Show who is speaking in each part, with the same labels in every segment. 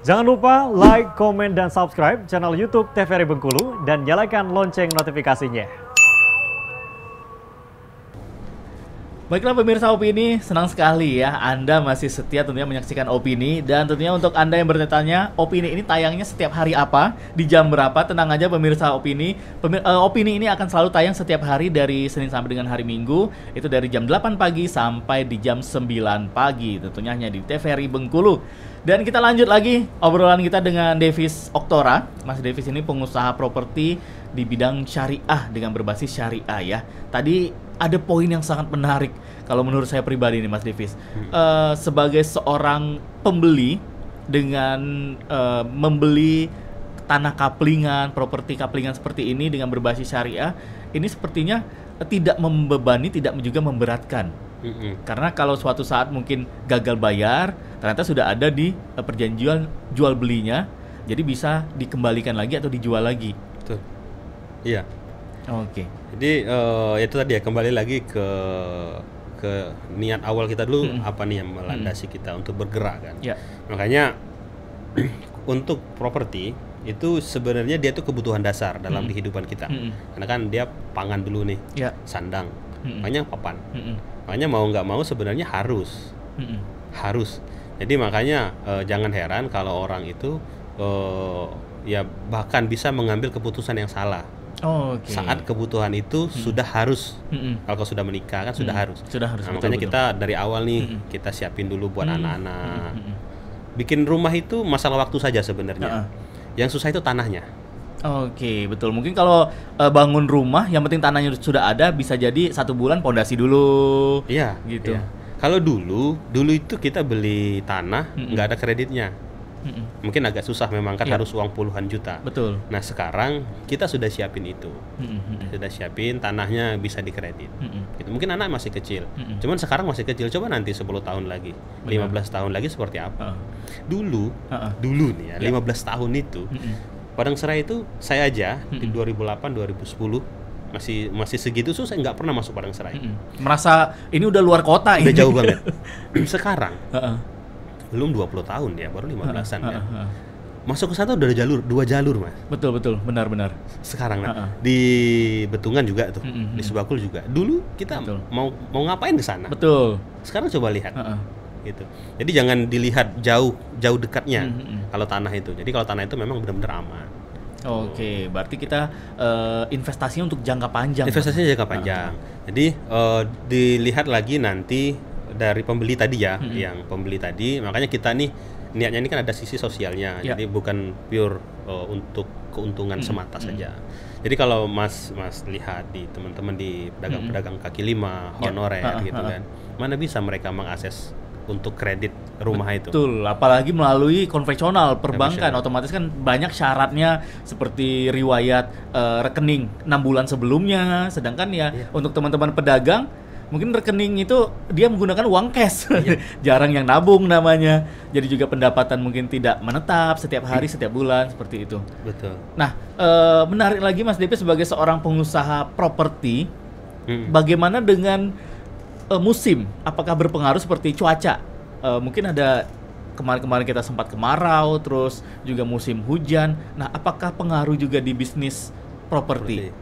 Speaker 1: Jangan lupa like, komen, dan subscribe channel YouTube TVRI Bengkulu dan nyalakan lonceng notifikasinya. Baiklah pemirsa Opini, senang sekali ya Anda masih setia tentunya menyaksikan Opini dan tentunya untuk Anda yang bertanya Opini ini tayangnya setiap hari apa, di jam berapa, tenang aja pemirsa Opini Pemir uh, Opini ini akan selalu tayang setiap hari dari Senin sampai dengan hari Minggu itu dari jam 8 pagi sampai di jam 9 pagi tentunya hanya di TVRI Bengkulu dan kita lanjut lagi obrolan kita dengan Davis Oktora. Mas Davis ini pengusaha properti di bidang syariah dengan berbasis syariah ya. Tadi ada poin yang sangat menarik kalau menurut saya pribadi nih Mas Davis. Hmm. Uh, sebagai seorang pembeli dengan uh, membeli tanah kaplingan, properti kaplingan seperti ini dengan berbasis syariah, ini sepertinya tidak membebani, tidak juga memberatkan Mm-hmm. Karena kalau suatu saat mungkin gagal bayar, ternyata sudah ada di eh, perjanjian jual belinya, jadi bisa dikembalikan lagi atau dijual lagi. Betul. Iya. Oke. Okay. Jadi
Speaker 2: uh, itu tadi ya kembali lagi ke ke niat awal kita dulu mm-hmm. apa nih yang melandasi mm-hmm. kita untuk bergerak kan. Yeah. Makanya untuk properti itu sebenarnya dia tuh kebutuhan dasar dalam mm-hmm. kehidupan kita. Mm-hmm. Karena kan dia pangan dulu nih, yeah. sandang, mm-hmm. banyak papan. Mm-hmm makanya mau nggak mau sebenarnya harus mm-hmm. harus jadi makanya eh, jangan heran kalau orang itu eh, ya bahkan bisa mengambil keputusan yang salah
Speaker 1: Oh, okay. saat
Speaker 2: kebutuhan itu hmm. sudah harus hmm. kalau sudah menikah kan sudah hmm. harus sudah harus nah, makanya kita dari awal nih hmm. kita siapin dulu buat anak-anak hmm. hmm. bikin rumah
Speaker 1: itu masalah waktu saja sebenarnya uh -uh. yang susah itu tanahnya Oke, betul. Mungkin kalau uh, bangun rumah, yang penting tanahnya sudah ada, bisa jadi satu bulan pondasi dulu. Iya, gitu. Iya. Kalau dulu, dulu itu kita beli tanah nggak ada kreditnya. Mm -mm.
Speaker 2: Mungkin agak susah memang kan yeah. harus uang puluhan juta. Betul. Nah sekarang kita sudah siapin itu, mm -mm. sudah siapin tanahnya bisa dikredit. Gitu. Mungkin anak masih kecil, mm -mm. cuman sekarang masih kecil. Coba nanti 10 tahun lagi, Benar. 15 tahun lagi seperti apa? Uh -uh. Dulu, uh -uh. dulu nih ya, yeah. Iya. 15 tahun itu. -mm serai itu saya aja mm -hmm. di 2008 2010 masih masih segitu susah nggak pernah masuk barang serai. -hmm. Merasa ini udah
Speaker 1: luar kota ini. Udah jauh banget. Sekarang uh -uh. belum 20 tahun ya, baru 15-an uh -uh. ya. Uh -uh. Masuk ke
Speaker 2: sana udah ada jalur, dua jalur, Mas.
Speaker 1: Betul, betul, benar-benar. Sekarang uh
Speaker 2: -uh. di Betungan juga tuh, mm -hmm. di Subakul juga. Dulu kita betul. mau mau ngapain ke sana? Betul. Sekarang coba lihat. Uh -uh gitu. Jadi jangan dilihat jauh jauh dekatnya mm -hmm. kalau tanah itu. Jadi kalau tanah itu memang benar-benar aman. Oke, okay, berarti kita uh, eh, investasinya untuk jangka panjang. Investasinya jangka nah, panjang. Uh. Jadi uh, dilihat lagi nanti dari pembeli tadi ya, mm -hmm. yang pembeli tadi. Makanya kita nih niatnya ini kan ada sisi sosialnya. Yeah. Jadi bukan pure uh, untuk keuntungan mm -hmm. semata mm -hmm. saja. Jadi kalau Mas Mas lihat di teman-teman di hmm, hmm. pedagang-pedagang kaki lima, ya. honorer yeah. uh, -huh. gitu kan.
Speaker 1: Mana bisa mereka mengakses untuk kredit rumah Betul, itu. Betul, apalagi melalui konvensional perbankan otomatis kan banyak syaratnya seperti riwayat uh, rekening 6 bulan sebelumnya, sedangkan ya yeah. untuk teman-teman pedagang mungkin rekening itu dia menggunakan uang cash Yeah. jarang yang nabung namanya jadi juga pendapatan mungkin tidak menetap setiap hari iya. setiap bulan seperti itu betul nah uh, menarik lagi mas DP sebagai seorang pengusaha properti hmm. bagaimana dengan uh, musim apakah berpengaruh seperti cuaca uh, mungkin ada kemarin-kemarin kita sempat kemarau terus juga musim hujan nah apakah pengaruh juga di bisnis properti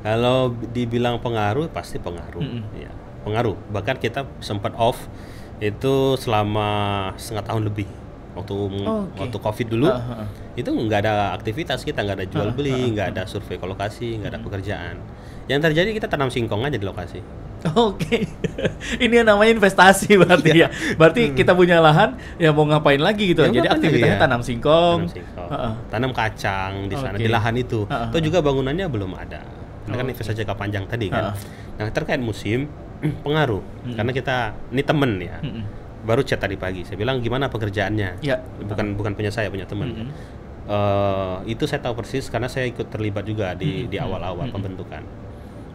Speaker 1: kalau dibilang pengaruh
Speaker 2: pasti pengaruh mm -hmm. ya pengaruh bahkan kita sempat off itu selama setengah tahun lebih waktu oh, okay. waktu covid dulu uh uh. itu nggak ada aktivitas kita nggak ada jual beli nggak uh uh. ada survei ke lokasi, nggak ada pekerjaan yang terjadi kita tanam singkong aja di lokasi
Speaker 1: Oke, okay. ini yang namanya investasi berarti iya. ya. Berarti hmm. kita punya lahan, ya mau ngapain lagi gitu. Ya, Jadi aktivitasnya ya. tanam singkong, tanam, singkong. Uh -uh. tanam kacang di sana okay. di lahan itu. Uh -uh. Atau juga bangunannya belum ada. Karena okay. kan investasi
Speaker 2: jangka panjang tadi kan. Uh -uh. Nah terkait musim pengaruh, hmm. karena kita ini temen ya. Hmm. Baru chat tadi pagi, saya bilang gimana pekerjaannya.
Speaker 1: Ya. Bukan
Speaker 2: uh. bukan punya saya, punya temen. Hmm. Uh, itu saya tahu persis karena saya ikut terlibat juga di hmm. di hmm. awal-awal hmm. pembentukan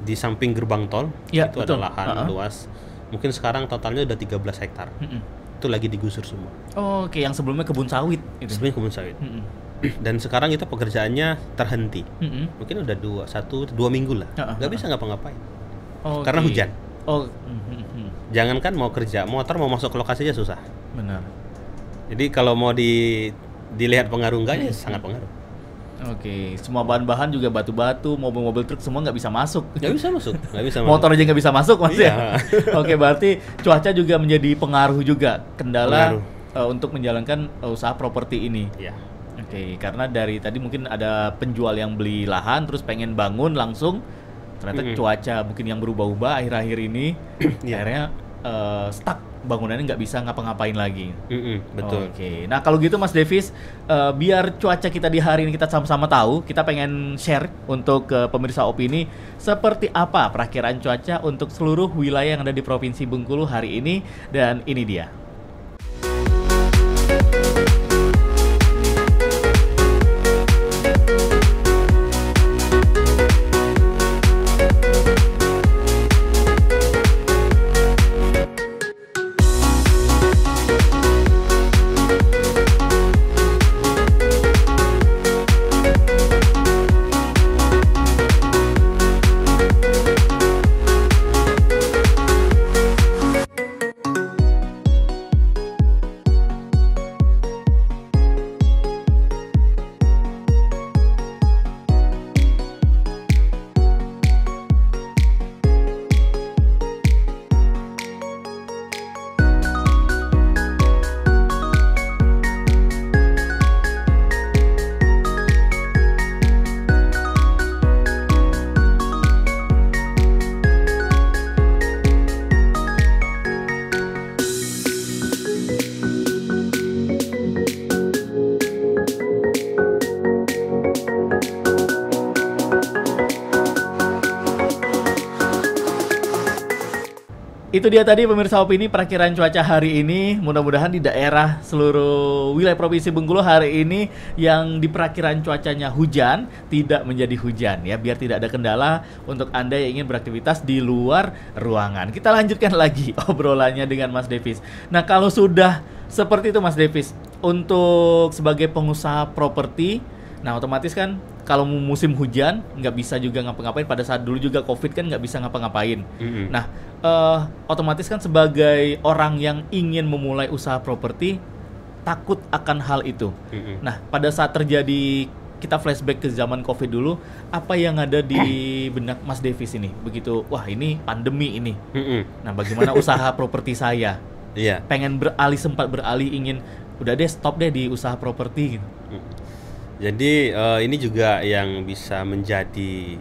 Speaker 2: di samping gerbang tol ya, itu betul. ada lahan uh -huh. luas mungkin sekarang totalnya udah 13 hektar mm -hmm. itu lagi digusur semua
Speaker 1: oh, oke okay. yang sebelumnya kebun
Speaker 2: sawit itu. sebelumnya kebun sawit mm -hmm. dan sekarang itu pekerjaannya terhenti mm -hmm. mungkin udah dua satu dua minggu lah nggak uh -huh. bisa ngapa-ngapain
Speaker 1: okay. Oh, karena hujan oh mm -hmm.
Speaker 2: jangankan mau kerja motor mau masuk ke lokasi aja susah benar jadi kalau mau di
Speaker 1: dilihat pengaruh enggaknya mm -hmm. sangat pengaruh Oke, okay. semua bahan-bahan juga batu-batu, mobil-mobil truk semua nggak bisa masuk. Nggak bisa masuk, nggak bisa. Masuk. Motor aja nggak bisa masuk mas ya? iya. ya. Oke, okay, berarti cuaca juga menjadi pengaruh juga kendala pengaruh. Uh, untuk menjalankan e, usaha properti ini. Iya. Oke, okay, karena dari tadi mungkin ada penjual yang beli lahan terus pengen bangun langsung, ternyata mm -hmm. cuaca mungkin yang berubah-ubah akhir-akhir ini, yeah. akhirnya uh, stuck bangunannya nggak bisa ngapa-ngapain lagi. Mm-mm, betul. Oke. Okay. Nah kalau gitu Mas Davis, uh, eh, biar cuaca kita di hari ini kita sama-sama tahu, kita pengen share untuk uh, pemirsa opini seperti apa perakhiran cuaca untuk seluruh wilayah yang ada di Provinsi Bengkulu hari ini dan ini dia. itu dia tadi pemirsa opini perakiran cuaca hari ini. Mudah-mudahan di daerah seluruh wilayah provinsi Bengkulu hari ini yang di perakhiran cuacanya hujan tidak menjadi hujan ya, biar tidak ada kendala untuk Anda yang ingin beraktivitas di luar ruangan. Kita lanjutkan lagi obrolannya dengan Mas devis Nah, kalau sudah seperti itu Mas devis untuk sebagai pengusaha properti, nah otomatis kan kalau musim hujan nggak bisa juga ngapa-ngapain pada saat dulu juga covid kan nggak bisa ngapa-ngapain mm-hmm. nah uh, otomatis kan sebagai orang yang ingin memulai usaha properti takut akan hal itu mm-hmm. nah pada saat terjadi kita flashback ke zaman covid dulu apa yang ada di benak Mas Devi ini? begitu wah ini pandemi ini mm-hmm. nah bagaimana usaha properti saya yeah. pengen beralih sempat beralih ingin udah deh stop deh di usaha properti gitu.
Speaker 2: Mm. Jadi uh, ini juga yang bisa menjadi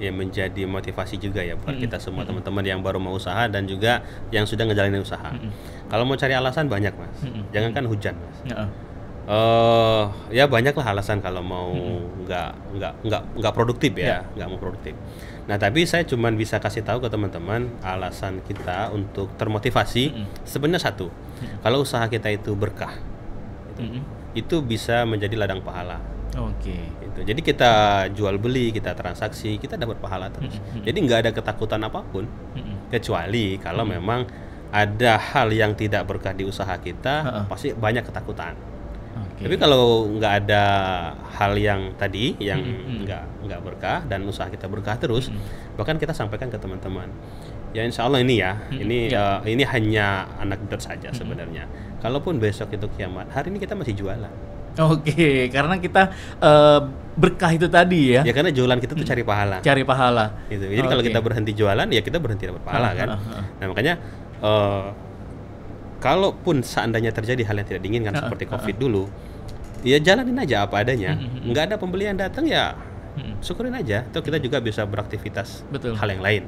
Speaker 2: ya menjadi motivasi juga ya buat -hmm. kita semua teman-teman yang baru mau usaha dan juga yang sudah ngejalanin usaha. -hmm. Kalau mau cari alasan banyak mas, mm -hmm. jangankan hujan mas. Yeah. Uh, eh, ya banyaklah alasan kalau mau nggak -hmm. nggak nggak nggak produktif ya, ya. nggak yeah. mau produktif. Nah tapi saya cuma bisa kasih tahu ke teman-teman alasan kita untuk termotivasi -hmm. sebenarnya satu, -hmm. kalau usaha kita itu berkah, gitu, -hmm. itu bisa menjadi ladang pahala Oke. Okay. Itu. Jadi kita jual beli, kita transaksi, kita dapat pahala terus. Mm -hmm. Jadi nggak ada ketakutan apapun, mm -hmm. kecuali kalau mm -hmm. memang ada hal yang tidak berkah di usaha kita, uh -uh. pasti banyak ketakutan. Okay. Tapi kalau nggak ada hal yang tadi yang nggak mm -hmm. nggak berkah dan usaha kita berkah terus, mm -hmm. bahkan kita sampaikan ke teman-teman. Ya insya Allah ini ya, mm -hmm. ini yeah. Ya. uh, ini hanya anak saja mm -hmm. sebenarnya. Kalaupun besok itu kiamat, hari ini kita masih jualan. Oke, karena kita uh, berkah itu tadi ya. Ya karena jualan kita tuh hmm. cari pahala. Cari pahala. Gitu. Jadi okay. kalau kita berhenti jualan ya kita berhenti dapat pahala ah, kan. Ah, ah. Nah, makanya uh, kalaupun seandainya terjadi hal yang tidak diinginkan seperti Covid dulu, ya jalanin aja apa adanya. Hmm, hmm, Nggak ada pembelian datang ya syukurin aja tuh kita juga bisa beraktivitas hal yang lain.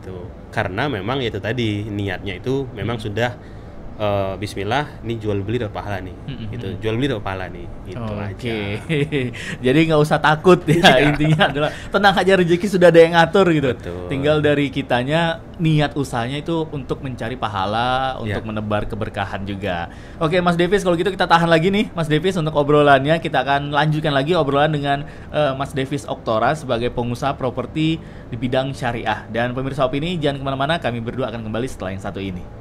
Speaker 2: Tuh. Karena memang itu tadi niatnya itu memang sudah uh, Bismillah, ini jual beli dapat pahala nih, mm-hmm. gitu. Jual beli dapat
Speaker 1: pahala nih, gitu oh, aja. Okay. Jadi nggak usah takut ya iya. intinya adalah tenang aja rezeki sudah ada yang ngatur gitu. Betul. Tinggal dari kitanya niat usahanya itu untuk mencari pahala, iya. untuk yeah. menebar keberkahan juga. Oke, Mas Devis, kalau gitu kita tahan lagi nih, Mas Devis untuk obrolannya kita akan lanjutkan lagi obrolan dengan uh, Mas Devis Oktora sebagai pengusaha properti di bidang syariah dan pemirsa opini jangan kemana-mana, kami berdua akan kembali setelah yang satu ini.